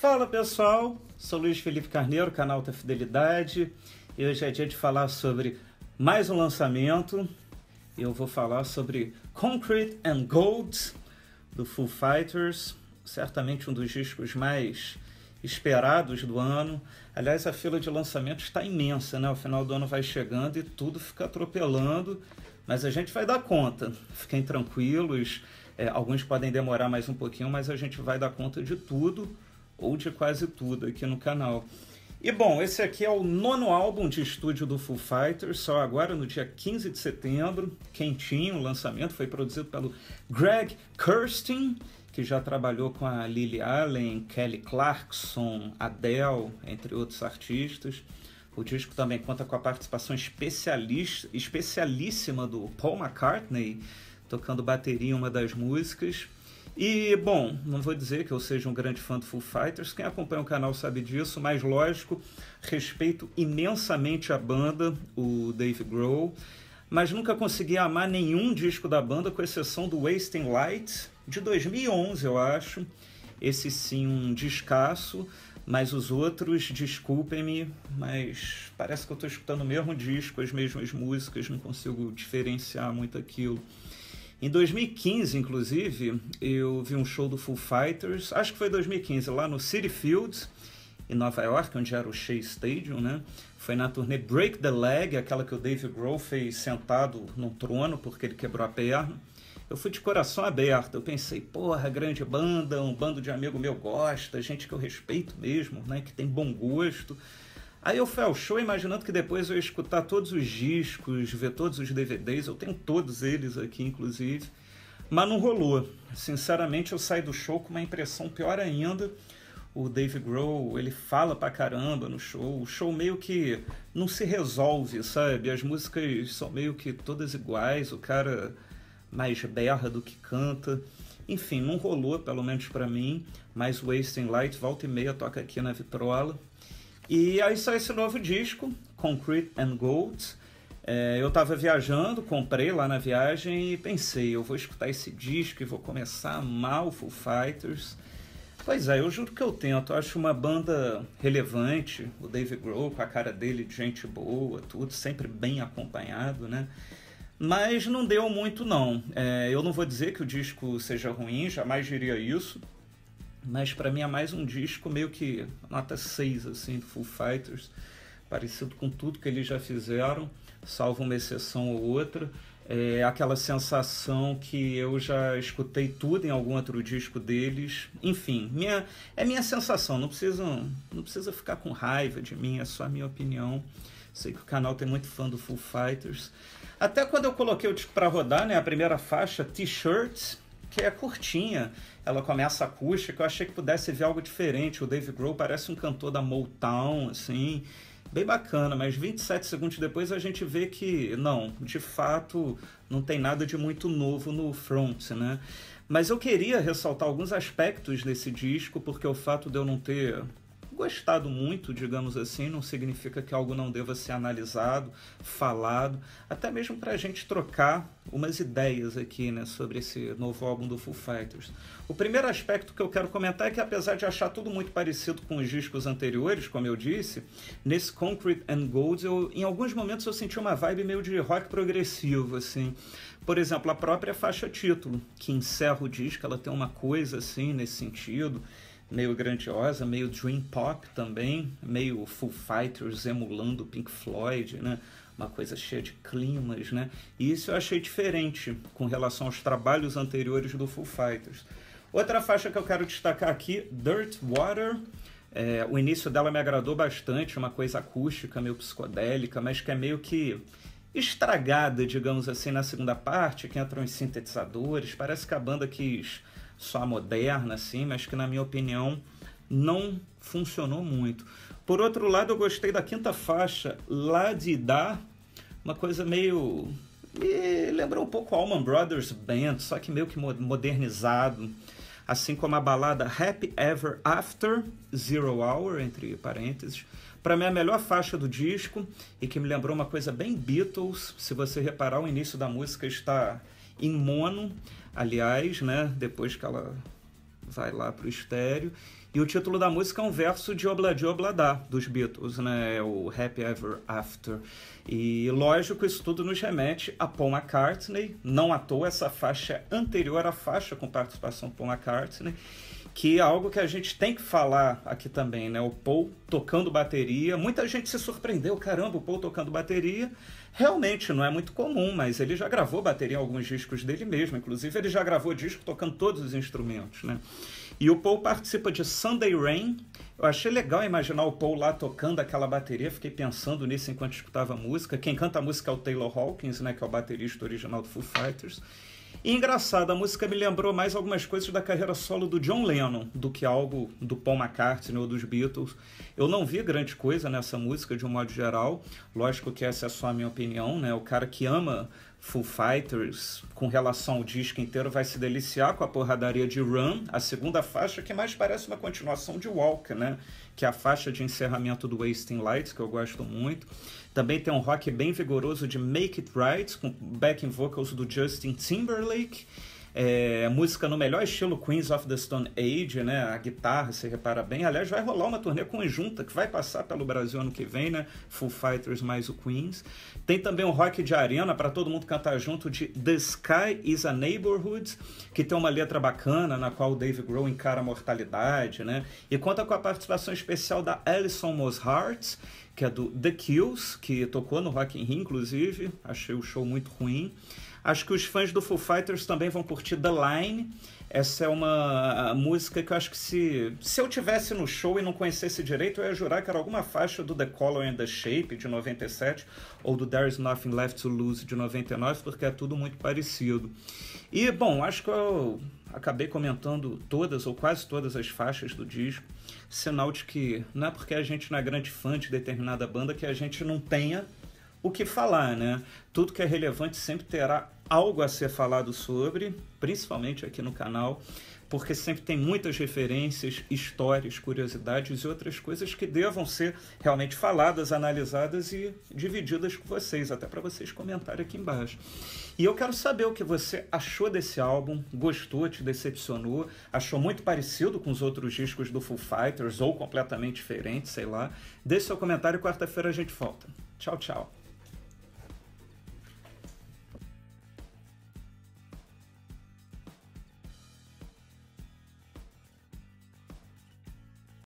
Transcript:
Fala pessoal, sou Luiz Felipe Carneiro, canal da Fidelidade. E hoje é dia de falar sobre mais um lançamento. Eu vou falar sobre Concrete and Gold do Foo Fighters, certamente um dos discos mais esperados do ano. Aliás, a fila de lançamento está imensa, né? O final do ano vai chegando e tudo fica atropelando, mas a gente vai dar conta. Fiquem tranquilos. É, alguns podem demorar mais um pouquinho, mas a gente vai dar conta de tudo ou de quase tudo aqui no canal. E bom, esse aqui é o nono álbum de estúdio do Foo Fighters, só agora no dia 15 de setembro, quentinho, o lançamento foi produzido pelo Greg Kirsten, que já trabalhou com a Lily Allen, Kelly Clarkson, Adele, entre outros artistas. O disco também conta com a participação especialista, especialíssima do Paul McCartney, tocando bateria em uma das músicas. E, bom, não vou dizer que eu seja um grande fã do Foo Fighters, quem acompanha o canal sabe disso, mas lógico, respeito imensamente a banda, o Dave Grohl, mas nunca consegui amar nenhum disco da banda, com exceção do Wasting Light, de 2011, eu acho. Esse sim, um descasso, mas os outros, desculpem-me, mas parece que eu estou escutando o mesmo disco, as mesmas músicas, não consigo diferenciar muito aquilo. Em 2015, inclusive, eu vi um show do Full Fighters, acho que foi 2015, lá no City Fields, em Nova York, onde era o Shea Stadium, né? Foi na turnê Break the Leg, aquela que o Dave Grohl fez sentado num trono porque ele quebrou a perna. Eu fui de coração aberto, eu pensei, porra, grande banda, um bando de amigo meu gosta, gente que eu respeito mesmo, né, que tem bom gosto. Aí eu fui ao ah, show imaginando que depois eu ia escutar todos os discos, ver todos os DVDs, eu tenho todos eles aqui, inclusive. Mas não rolou. Sinceramente, eu saí do show com uma impressão pior ainda. O Dave Grohl, ele fala pra caramba no show. O show meio que não se resolve, sabe? As músicas são meio que todas iguais. O cara mais berra do que canta. Enfim, não rolou, pelo menos para mim. Mas Wasting Light volta e meia toca aqui na vitrola. E aí saiu esse novo disco, Concrete and Gold. É, eu estava viajando, comprei lá na viagem e pensei, eu vou escutar esse disco e vou começar a amar o Foo Fighters. Pois é, eu juro que eu tento. Eu acho uma banda relevante, o Dave Grohl com a cara dele de gente boa, tudo, sempre bem acompanhado, né? Mas não deu muito, não. É, eu não vou dizer que o disco seja ruim, jamais diria isso. Mas para mim é mais um disco meio que nota 6 assim, do Full Fighters, parecido com tudo que eles já fizeram, salvo uma exceção ou outra. É aquela sensação que eu já escutei tudo em algum outro disco deles. Enfim, minha, é minha sensação, não precisa, não precisa ficar com raiva de mim, é só a minha opinião. Sei que o canal tem muito fã do Full Fighters. Até quando eu coloquei o disco para rodar, né, a primeira faixa, T-shirts, que é curtinha. Ela começa acústica, eu achei que pudesse ver algo diferente. O Dave Grohl parece um cantor da Motown, assim, bem bacana, mas 27 segundos depois a gente vê que, não, de fato, não tem nada de muito novo no front, né? Mas eu queria ressaltar alguns aspectos desse disco, porque o fato de eu não ter gostado muito, digamos assim, não significa que algo não deva ser analisado, falado, até mesmo para a gente trocar umas ideias aqui né, sobre esse novo álbum do Foo Fighters. O primeiro aspecto que eu quero comentar é que, apesar de achar tudo muito parecido com os discos anteriores, como eu disse, nesse Concrete and Gold, eu, em alguns momentos eu senti uma vibe meio de rock progressivo, assim. Por exemplo, a própria faixa título, que encerra o disco, ela tem uma coisa assim nesse sentido meio grandiosa, meio dream pop também, meio Full Fighters emulando Pink Floyd, né? Uma coisa cheia de climas, né? E isso eu achei diferente com relação aos trabalhos anteriores do Full Fighters. Outra faixa que eu quero destacar aqui, Dirt Water. É, o início dela me agradou bastante, uma coisa acústica, meio psicodélica, mas que é meio que estragada, digamos assim, na segunda parte, que entram os sintetizadores. Parece que a banda quis só moderna, assim, mas que na minha opinião não funcionou muito. Por outro lado, eu gostei da quinta faixa, Lá de Dar, uma coisa meio. Me lembrou um pouco Allman Brothers Band, só que meio que modernizado. Assim como a balada Happy Ever After, Zero Hour, entre parênteses. Para mim, é a melhor faixa do disco e que me lembrou uma coisa bem Beatles. Se você reparar, o início da música está em mono, aliás, né, depois que ela vai lá para o estéreo. E o título da música é um verso de Obladi Obladá, dos Beatles, né? É o Happy Ever After. E lógico, isso tudo nos remete a Paul McCartney, não à toa essa faixa é anterior à faixa com participação Paul McCartney que é algo que a gente tem que falar aqui também, né? O Paul tocando bateria. Muita gente se surpreendeu, caramba, o Paul tocando bateria. Realmente não é muito comum, mas ele já gravou bateria em alguns discos dele mesmo, inclusive ele já gravou disco tocando todos os instrumentos, né? E o Paul participa de Sunday Rain. Eu achei legal imaginar o Paul lá tocando aquela bateria, fiquei pensando nisso enquanto escutava a música. Quem canta a música é o Taylor Hawkins, né, que é o baterista original do Foo Fighters. E engraçado, a música me lembrou mais algumas coisas da carreira solo do John Lennon do que algo do Paul McCartney ou dos Beatles. Eu não vi grande coisa nessa música de um modo geral. Lógico que essa é só a minha opinião, né? O cara que ama Full Fighters, com relação ao disco inteiro, vai se deliciar com a porradaria de Run, a segunda faixa, que mais parece uma continuação de Walk, né? Que é a faixa de encerramento do Wasting Lights, que eu gosto muito. Também tem um rock bem vigoroso de Make It Right, com backing vocals do Justin Timberlake. É, música no melhor estilo Queens of the Stone Age, né? A guitarra, se repara bem. Aliás, vai rolar uma turnê conjunta que vai passar pelo Brasil ano que vem, né? Full Fighters mais o Queens. Tem também o rock de arena para todo mundo cantar junto de The Sky is a Neighborhood, que tem uma letra bacana na qual o Dave Grohl encara a mortalidade, né? E conta com a participação especial da Alison Mozart, que é do The Kills, que tocou no Rock in Rio, inclusive. Achei o show muito ruim. Acho que os fãs do Foo Fighters também vão curtir The Line. Essa é uma música que eu acho que se, se eu tivesse no show e não conhecesse direito, eu ia jurar que era alguma faixa do The Color and the Shape de 97 ou do There's Nothing Left to Lose de 99, porque é tudo muito parecido. E bom, acho que eu acabei comentando todas ou quase todas as faixas do disco, sinal de que não é porque a gente não é grande fã de determinada banda que a gente não tenha o que falar, né? Tudo que é relevante sempre terá algo a ser falado sobre, principalmente aqui no canal, porque sempre tem muitas referências, histórias, curiosidades e outras coisas que devam ser realmente faladas, analisadas e divididas com vocês, até para vocês comentarem aqui embaixo. E eu quero saber o que você achou desse álbum, gostou, te decepcionou, achou muito parecido com os outros discos do Foo Fighters ou completamente diferente, sei lá. Deixe seu comentário, quarta-feira a gente volta. Tchau, tchau.